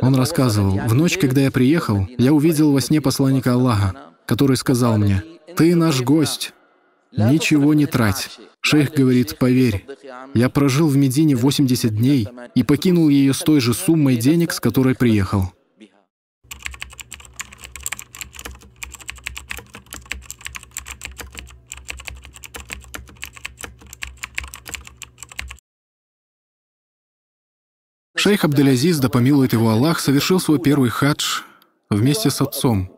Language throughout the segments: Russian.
Он рассказывал, «В ночь, когда я приехал, я увидел во сне посланника Аллаха, который сказал мне, «Ты наш гость, ничего не трать». Шейх говорит, «Поверь, я прожил в Медине 80 дней и покинул ее с той же суммой денег, с которой приехал». Шейх Абделязиз, да помилует его Аллах, совершил свой первый хадж вместе с отцом.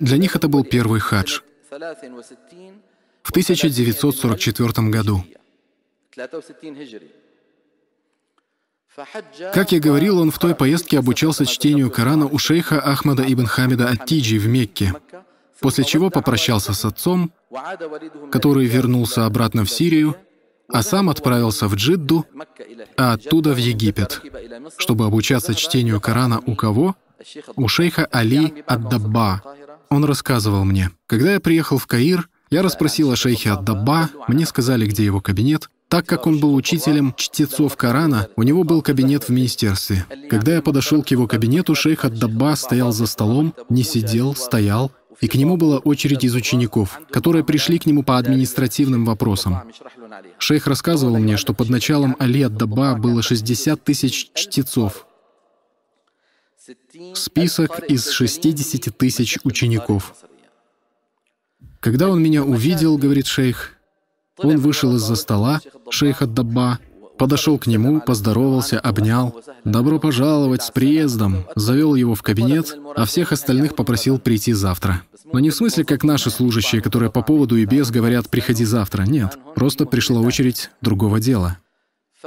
Для них это был первый хадж в 1944 году. Как я говорил, он в той поездке обучался чтению Корана у шейха Ахмада ибн Хамида ат в Мекке, после чего попрощался с отцом, который вернулся обратно в Сирию а сам отправился в Джидду, а оттуда в Египет, чтобы обучаться чтению Корана у кого? У шейха Али Аддабба. Он рассказывал мне, когда я приехал в Каир, я расспросил о шейхе Аддабба, мне сказали, где его кабинет, так как он был учителем чтецов Корана, у него был кабинет в министерстве. Когда я подошел к его кабинету, шейх Аддабба стоял за столом, не сидел, стоял, и к нему была очередь из учеников, которые пришли к нему по административным вопросам. Шейх рассказывал мне, что под началом Али Ад-Даба было 60 тысяч чтецов, список из 60 тысяч учеников. Когда он меня увидел, говорит шейх, он вышел из-за стола, шейх Ад-Даба, Подошел к нему, поздоровался, обнял. «Добро пожаловать, с приездом!» Завел его в кабинет, а всех остальных попросил прийти завтра. Но «Ну, не в смысле, как наши служащие, которые по поводу и без говорят «приходи завтра». Нет, просто пришла очередь другого дела.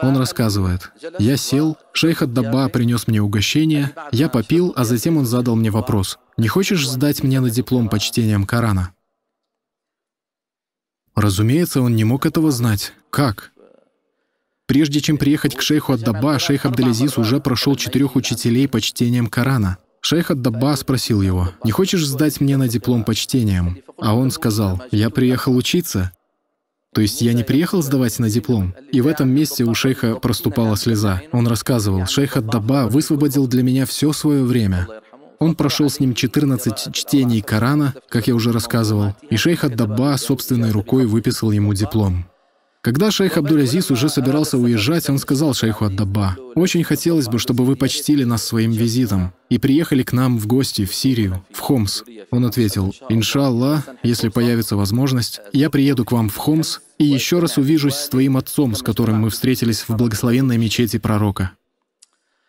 Он рассказывает. «Я сел, шейх ад-даба принес мне угощение, я попил, а затем он задал мне вопрос. «Не хочешь сдать мне на диплом по чтениям Корана?» Разумеется, он не мог этого знать. Как? Прежде чем приехать к шейху Аддаба, шейх Абдалязиз уже прошел четырех учителей по чтениям Корана. Шейх Аддаба спросил его, «Не хочешь сдать мне на диплом по чтениям?» А он сказал, «Я приехал учиться». То есть я не приехал сдавать на диплом. И в этом месте у шейха проступала слеза. Он рассказывал, шейх Аддаба высвободил для меня все свое время. Он прошел с ним 14 чтений Корана, как я уже рассказывал, и шейх Аддаба собственной рукой выписал ему диплом. Когда шейх Абдулязиз уже собирался уезжать, он сказал шейху Аддаба, «Очень хотелось бы, чтобы вы почтили нас своим визитом и приехали к нам в гости в Сирию, в Хомс». Он ответил, «Иншаллах, если появится возможность, я приеду к вам в Хомс и еще раз увижусь с твоим отцом, с которым мы встретились в благословенной мечети пророка».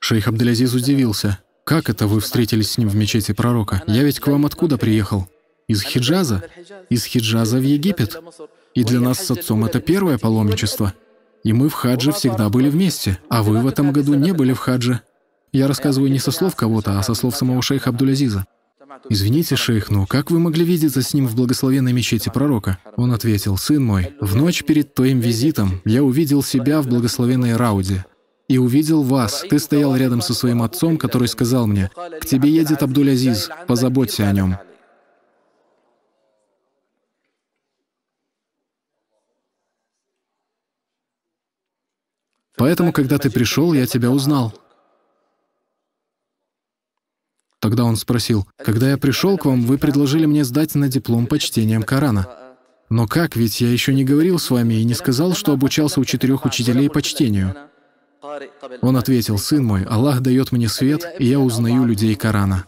Шейх Абдулязиз удивился. «Как это вы встретились с ним в мечети пророка? Я ведь к вам откуда приехал?» Из Хиджаза? Из Хиджаза в Египет. И для нас с отцом это первое паломничество. И мы в хадже всегда были вместе, а вы в этом году не были в хадже. Я рассказываю не со слов кого-то, а со слов самого шейха Абдулязиза. «Извините, шейх, но как вы могли видеться с ним в благословенной мечети пророка?» Он ответил, «Сын мой, в ночь перед твоим визитом я увидел себя в благословенной Рауде и увидел вас. Ты стоял рядом со своим отцом, который сказал мне, «К тебе едет Абдулязиз, позаботься о нем». Поэтому, когда ты пришел, я тебя узнал. Тогда он спросил, «Когда я пришел к вам, вы предложили мне сдать на диплом по чтениям Корана. Но как, ведь я еще не говорил с вами и не сказал, что обучался у четырех учителей по чтению». Он ответил, «Сын мой, Аллах дает мне свет, и я узнаю людей Корана».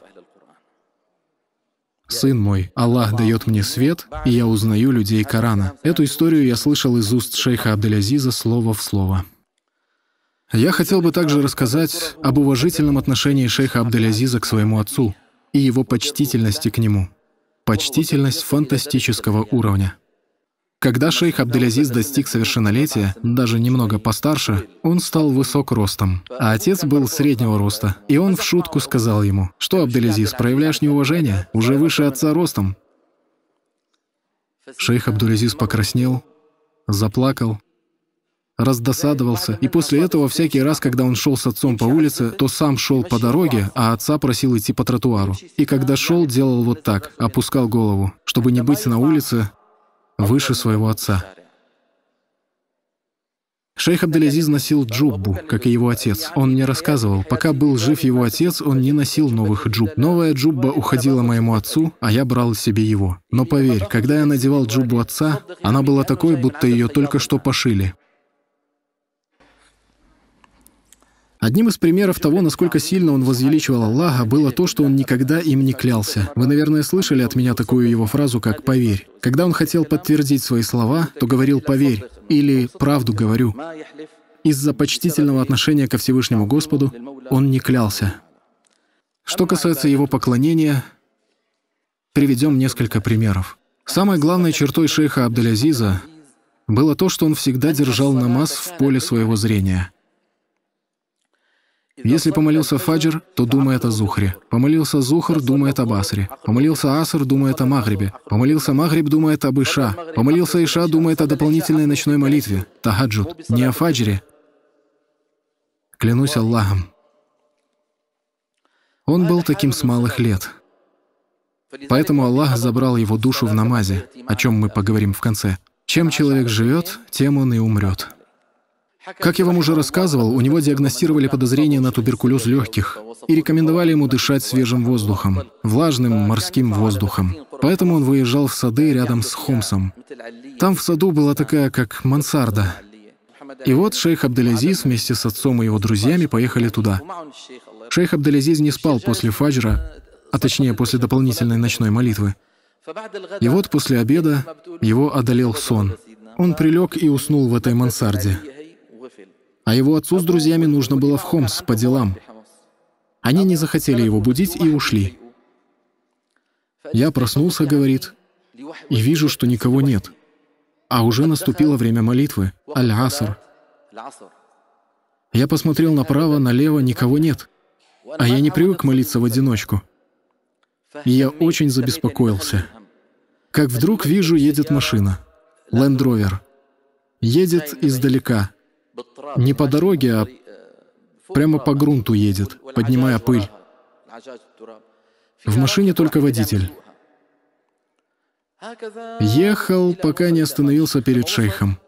«Сын мой, Аллах дает мне свет, и я узнаю людей Корана». Эту историю я слышал из уст шейха Абделязиза слово в слово. Я хотел бы также рассказать об уважительном отношении шейха Абделязиза к своему отцу и его почтительности к нему. Почтительность фантастического уровня. Когда шейх Абделязиз достиг совершеннолетия, даже немного постарше, он стал высок ростом, а отец был среднего роста. И он в шутку сказал ему, «Что, Абделязиз, проявляешь неуважение? Уже выше отца ростом». Шейх Абдулязиз покраснел, заплакал раздосадовался, и после этого всякий раз, когда он шел с отцом по улице, то сам шел по дороге, а отца просил идти по тротуару. И когда шел, делал вот так, опускал голову, чтобы не быть на улице выше своего отца. Шейх Абдалязиз носил джуббу, как и его отец. Он мне рассказывал, пока был жив его отец, он не носил новых джуб. Новая джубба уходила моему отцу, а я брал себе его. Но поверь, когда я надевал джуббу отца, она была такой, будто ее только что пошили. Одним из примеров того, насколько сильно он возвеличивал Аллаха, было то, что он никогда им не клялся. Вы, наверное, слышали от меня такую его фразу, как «поверь». Когда он хотел подтвердить свои слова, то говорил «поверь» или «правду говорю». Из-за почтительного отношения ко Всевышнему Господу он не клялся. Что касается его поклонения, приведем несколько примеров. Самой главной чертой шейха Абдалязиза было то, что он всегда держал намаз в поле своего зрения — если помолился Фаджр, то думает о Зухре. Помолился Зухр, думает об Асре. Помолился Аср, думает о магребе. Помолился магреб, думает об Иша. Помолился Иша, думает о дополнительной ночной молитве. Тахаджуд. Не о Фаджре. Клянусь Аллахом. Он был таким с малых лет. Поэтому Аллах забрал его душу в намазе, о чем мы поговорим в конце. Чем человек живет, тем он и умрет. Как я вам уже рассказывал, у него диагностировали подозрение на туберкулез легких и рекомендовали ему дышать свежим воздухом, влажным морским воздухом. Поэтому он выезжал в сады рядом с Хомсом. Там в саду была такая, как мансарда. И вот шейх Абделязиз вместе с отцом и его друзьями поехали туда. Шейх Абделязиз не спал после фаджра, а точнее после дополнительной ночной молитвы. И вот после обеда его одолел сон. Он прилег и уснул в этой мансарде. А его отцу с друзьями нужно было в Хомс по делам. Они не захотели его будить и ушли. Я проснулся, говорит, и вижу, что никого нет. А уже наступило время молитвы, Аль-Аср. Я посмотрел направо, налево, никого нет. А я не привык молиться в одиночку. И я очень забеспокоился. Как вдруг вижу, едет машина. Лендровер. Едет издалека не по дороге, а прямо по грунту едет, поднимая пыль. В машине только водитель. Ехал, пока не остановился перед шейхом.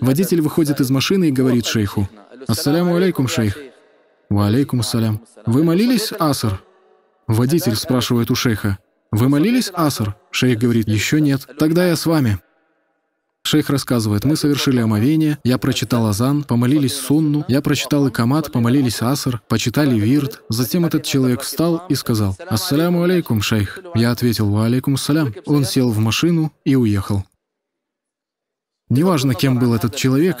Водитель выходит из машины и говорит шейху, «Ассаляму алейкум, шейх». «Ва алейкум ассалям». «Вы молились, аср?". Водитель спрашивает у шейха, «Вы молились, аср?". Шейх говорит, «Еще нет». «Тогда я с вами». Шейх рассказывает, мы совершили омовение, я прочитал азан, помолились сунну, я прочитал икамат, помолились аср, почитали вирт. Затем этот человек встал и сказал, «Ассаляму алейкум, шейх». Я ответил, «Ва алейкум салям». Он сел в машину и уехал. Неважно, кем был этот человек,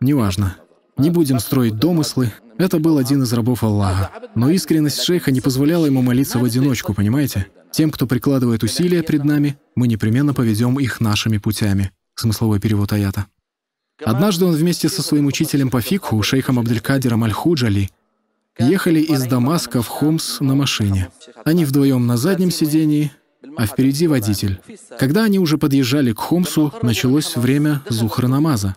неважно. Не будем строить домыслы. Это был один из рабов Аллаха. Но искренность шейха не позволяла ему молиться в одиночку, понимаете? Тем, кто прикладывает усилия пред нами, мы непременно поведем их нашими путями смысловой перевод аята. Однажды он вместе со своим учителем по фикху, шейхом Абделькадиром Аль-Худжали, ехали из Дамаска в Хомс на машине. Они вдвоем на заднем сидении, а впереди водитель. Когда они уже подъезжали к Хомсу, началось время Зухра намаза.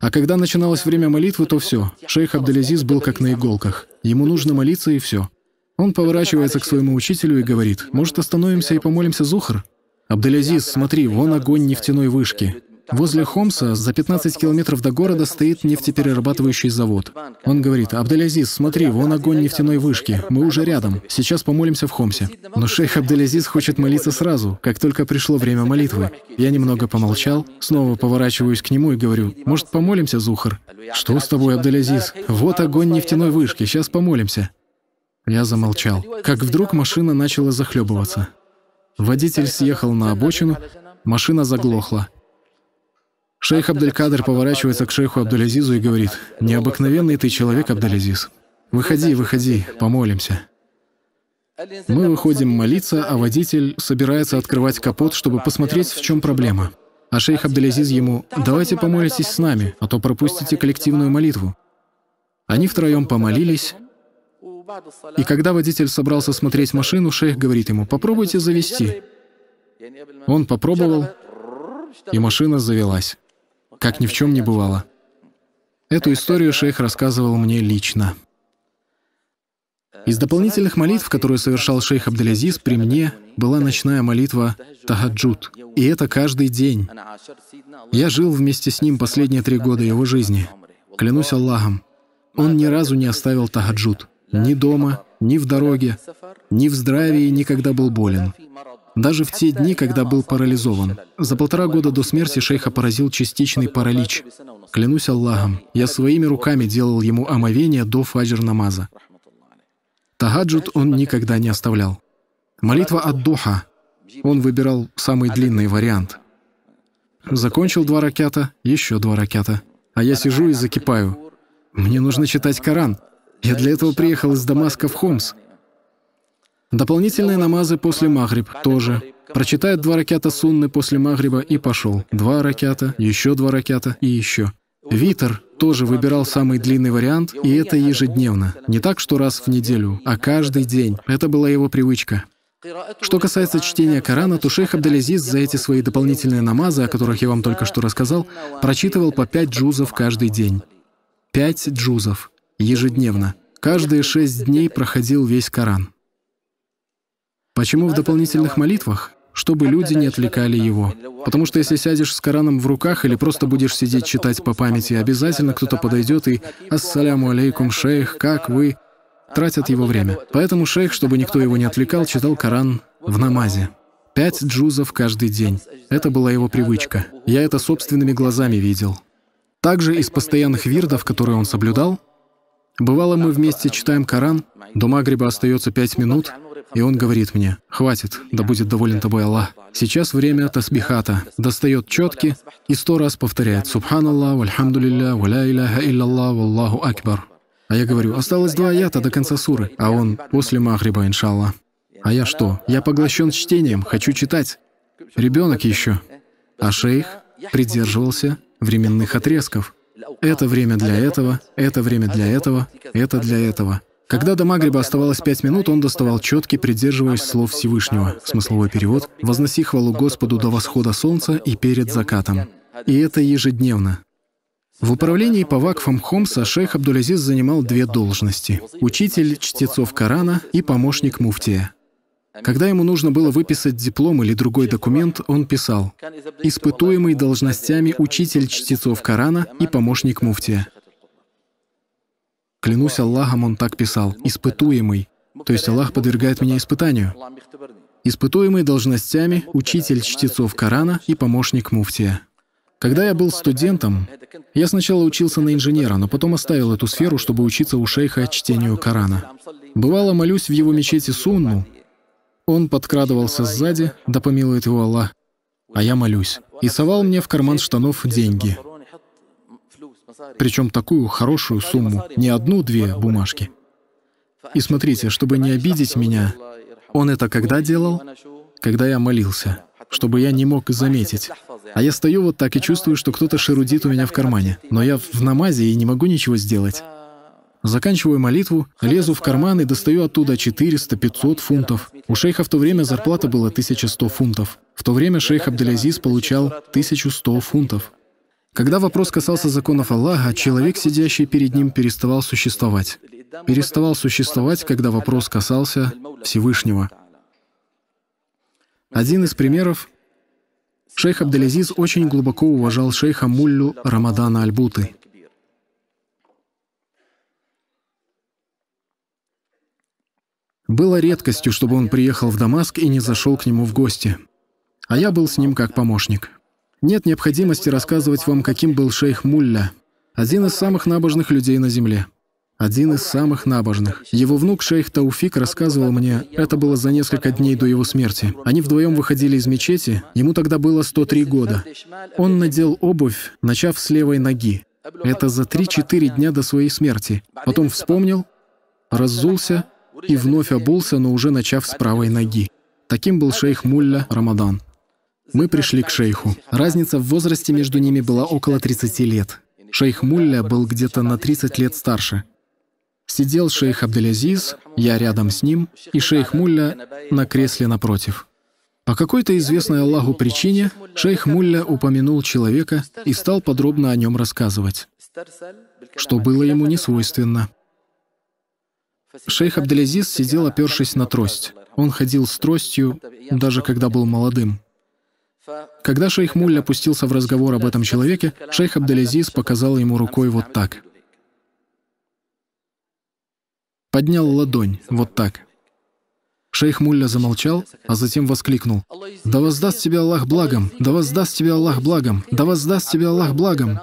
А когда начиналось время молитвы, то все. Шейх Абдалязиз был как на иголках. Ему нужно молиться и все. Он поворачивается к своему учителю и говорит, «Может, остановимся и помолимся Зухр?» «Абдалязиз, смотри, вон огонь нефтяной вышки. Возле Хомса, за 15 километров до города, стоит нефтеперерабатывающий завод. Он говорит, «Абдалязиз, смотри, вон огонь нефтяной вышки, мы уже рядом, сейчас помолимся в Хомсе». Но шейх Абдалязиз хочет молиться сразу, как только пришло время молитвы. Я немного помолчал, снова поворачиваюсь к нему и говорю, «Может, помолимся, Зухар?» «Что с тобой, Абдалязиз? Вот огонь нефтяной вышки, сейчас помолимся». Я замолчал, как вдруг машина начала захлебываться. Водитель съехал на обочину, машина заглохла. Шейх Абдулькадр поворачивается к шейху Абдулязизу и говорит, «Необыкновенный ты человек, Абдулязиз. Выходи, выходи, помолимся». Мы выходим молиться, а водитель собирается открывать капот, чтобы посмотреть, в чем проблема. А шейх Абдулязиз ему, «Давайте помолитесь с нами, а то пропустите коллективную молитву». Они втроем помолились, и когда водитель собрался смотреть машину, шейх говорит ему, «Попробуйте завести». Он попробовал, и машина завелась как ни в чем не бывало. Эту историю шейх рассказывал мне лично. Из дополнительных молитв, которые совершал шейх Абдалязиз при мне, была ночная молитва «Тагаджуд». И это каждый день. Я жил вместе с ним последние три года его жизни. Клянусь Аллахом, он ни разу не оставил тагаджуд. Ни дома, ни в дороге, ни в здравии, никогда был болен. Даже в те дни, когда был парализован. За полтора года до смерти шейха поразил частичный паралич. Клянусь Аллахом, я своими руками делал ему омовение до фаджр намаза. Тагаджуд он никогда не оставлял. Молитва от духа. Он выбирал самый длинный вариант. Закончил два ракета, еще два ракета. А я сижу и закипаю. Мне нужно читать Коран. Я для этого приехал из Дамаска в Хомс. Дополнительные намазы после Магриб тоже. Прочитает два ракята сунны после Магриба и пошел. Два ракята, еще два ракята и еще. Витер тоже выбирал самый длинный вариант, и это ежедневно. Не так, что раз в неделю, а каждый день. Это была его привычка. Что касается чтения Корана, то шейх Абдалязиз за эти свои дополнительные намазы, о которых я вам только что рассказал, прочитывал по пять джузов каждый день. Пять джузов. Ежедневно. Каждые шесть дней проходил весь Коран. Почему в дополнительных молитвах? Чтобы люди не отвлекали его. Потому что если сядешь с Кораном в руках или просто будешь сидеть читать по памяти, обязательно кто-то подойдет и «Ассаляму алейкум, шейх, как вы?» тратят его время. Поэтому шейх, чтобы никто его не отвлекал, читал Коран в намазе. Пять джузов каждый день. Это была его привычка. Я это собственными глазами видел. Также из постоянных вирдов, которые он соблюдал, бывало мы вместе читаем Коран, до Магриба остается пять минут, и он говорит мне, «Хватит, да будет доволен тобой Аллах». Сейчас время тасбихата. Достает четки и сто раз повторяет «Субханаллах, вальхамдулилля, валя иляха илляллах, валлаху акбар». А я говорю, осталось два аята до конца суры, а он после Махриба, иншалла. А я что? Я поглощен чтением, хочу читать. Ребенок еще. А шейх придерживался временных отрезков. Это время для этого, это время для этого, это для этого. Когда до Магриба оставалось пять минут, он доставал четки, придерживаясь слов Всевышнего. Смысловой перевод «Возноси хвалу Господу до восхода солнца и перед закатом». И это ежедневно. В управлении по вакфам Хомса шейх Абдулязиз занимал две должности – учитель чтецов Корана и помощник муфтия. Когда ему нужно было выписать диплом или другой документ, он писал «Испытуемый должностями учитель чтецов Корана и помощник муфтия». Клянусь Аллахом, он так писал, «испытуемый». То есть Аллах подвергает меня испытанию. Испытуемый должностями, учитель чтецов Корана и помощник муфтия. Когда я был студентом, я сначала учился на инженера, но потом оставил эту сферу, чтобы учиться у шейха чтению Корана. Бывало, молюсь в его мечети Сунну. Он подкрадывался сзади, да помилует его Аллах, а я молюсь, и совал мне в карман штанов деньги. Причем такую хорошую сумму, не одну-две бумажки. И смотрите, чтобы не обидеть меня, он это когда делал? Когда я молился, чтобы я не мог заметить. А я стою вот так и чувствую, что кто-то шерудит у меня в кармане. Но я в намазе и не могу ничего сделать. Заканчиваю молитву, лезу в карман и достаю оттуда 400-500 фунтов. У шейха в то время зарплата была 1100 фунтов. В то время шейх Абдулязиз получал 1100 фунтов. Когда вопрос касался законов Аллаха, человек, сидящий перед ним, переставал существовать. Переставал существовать, когда вопрос касался Всевышнего. Один из примеров — шейх Абдалязиз очень глубоко уважал шейха Муллю Рамадана Альбуты. Было редкостью, чтобы он приехал в Дамаск и не зашел к нему в гости. А я был с ним как помощник. Нет необходимости рассказывать вам, каким был шейх Мулля. Один из самых набожных людей на земле. Один из самых набожных. Его внук шейх Тауфик рассказывал мне, это было за несколько дней до его смерти. Они вдвоем выходили из мечети, ему тогда было 103 года. Он надел обувь, начав с левой ноги. Это за 3-4 дня до своей смерти. Потом вспомнил, раззулся и вновь обулся, но уже начав с правой ноги. Таким был шейх Мулля Рамадан. Мы пришли к шейху. Разница в возрасте между ними была около 30 лет. Шейх Мулля был где-то на 30 лет старше. Сидел шейх Абделязиз, я рядом с ним, и шейх Мулля на кресле напротив. По какой-то известной Аллаху причине шейх Мулля упомянул человека и стал подробно о нем рассказывать, что было ему не свойственно. Шейх Абделязиз сидел, опершись на трость. Он ходил с тростью, даже когда был молодым. Когда шейх Муль опустился в разговор об этом человеке, шейх Абдалязиз показал ему рукой вот так. Поднял ладонь, вот так. Шейх Мулля замолчал, а затем воскликнул. «Да воздаст тебе Аллах благом! Да воздаст тебе Аллах благом! Да воздаст тебе Аллах благом!»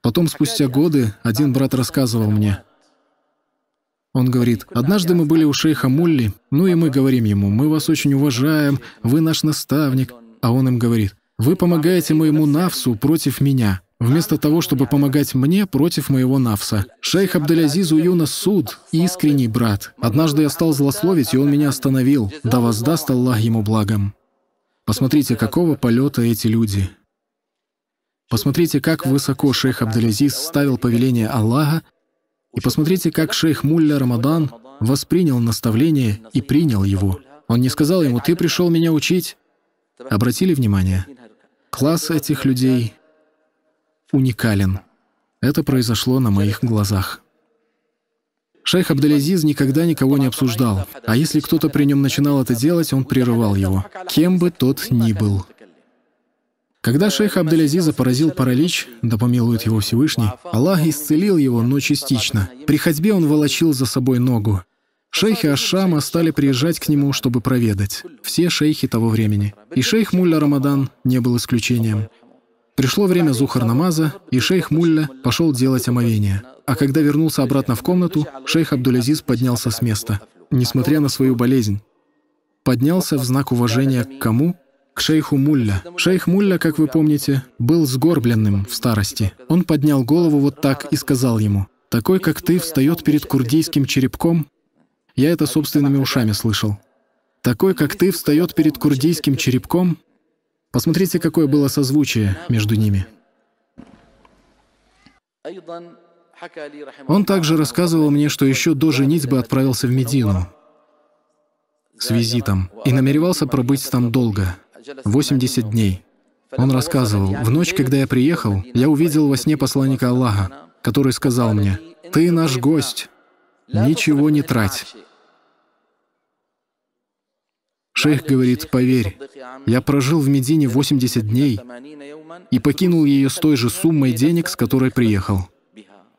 Потом, спустя годы, один брат рассказывал мне, он говорит, «Однажды мы были у шейха Мулли, ну и мы говорим ему, мы вас очень уважаем, вы наш наставник». А он им говорит, «Вы помогаете моему нафсу против меня, вместо того, чтобы помогать мне против моего нафса. Шейх Абдалязиз Уюна Суд, искренний брат. Однажды я стал злословить, и он меня остановил. Да воздаст Аллах ему благом». Посмотрите, какого полета эти люди. Посмотрите, как высоко шейх Абдалязиз ставил повеление Аллаха и посмотрите, как шейх Мулля Рамадан воспринял наставление и принял его. Он не сказал ему, «Ты пришел меня учить». Обратили внимание? Класс этих людей уникален. Это произошло на моих глазах. Шейх Абдалязиз никогда никого не обсуждал, а если кто-то при нем начинал это делать, он прерывал его, кем бы тот ни был. Когда шейх шейха Абдалязиза поразил паралич, да помилует его Всевышний, Аллах исцелил его, но частично. При ходьбе он волочил за собой ногу. Шейхи Ашама стали приезжать к нему, чтобы проведать. Все шейхи того времени. И шейх Мулля Рамадан не был исключением. Пришло время зухар намаза, и шейх Мулля пошел делать омовение. А когда вернулся обратно в комнату, шейх Абдулязиз поднялся с места, несмотря на свою болезнь. Поднялся в знак уважения к кому? к шейху Мулля. Шейх Мулля, как вы помните, был сгорбленным в старости. Он поднял голову вот так и сказал ему, «Такой, как ты, встает перед курдийским черепком?» Я это собственными ушами слышал. «Такой, как ты, встает перед курдийским черепком?» Посмотрите, какое было созвучие между ними. Он также рассказывал мне, что еще до женитьбы отправился в Медину с визитом и намеревался пробыть там долго. 80 дней. Он рассказывал, «В ночь, когда я приехал, я увидел во сне посланника Аллаха, который сказал мне, «Ты наш гость, ничего не трать». Шейх говорит, «Поверь, я прожил в Медине 80 дней и покинул ее с той же суммой денег, с которой приехал».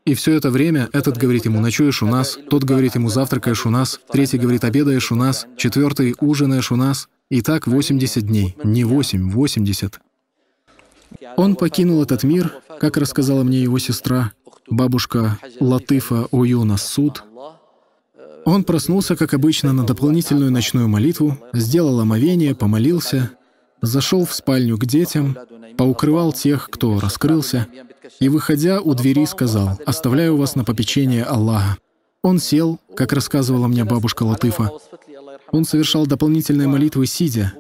И все это время этот говорит ему «ночуешь у нас», тот говорит ему «завтракаешь у нас», третий говорит «обедаешь у нас», четвертый «ужинаешь у нас», Итак, 80 дней. Не 8, 80. Он покинул этот мир, как рассказала мне его сестра, бабушка Латыфа Уюна Суд. Он проснулся, как обычно, на дополнительную ночную молитву, сделал омовение, помолился, зашел в спальню к детям, поукрывал тех, кто раскрылся, и, выходя у двери, сказал, «Оставляю вас на попечение Аллаха». Он сел, как рассказывала мне бабушка Латыфа, он совершал дополнительные молитвы сидя,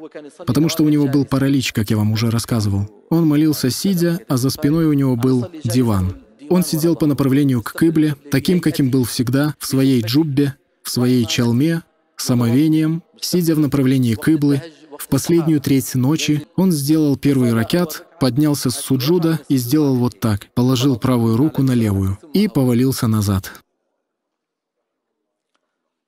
потому что у него был паралич, как я вам уже рассказывал. Он молился сидя, а за спиной у него был диван. Он сидел по направлению к Кыбле, таким, каким был всегда, в своей джуббе, в своей чалме, самовением, сидя в направлении Кыблы. В последнюю треть ночи он сделал первый ракят, поднялся с суджуда и сделал вот так, положил правую руку на левую и повалился назад.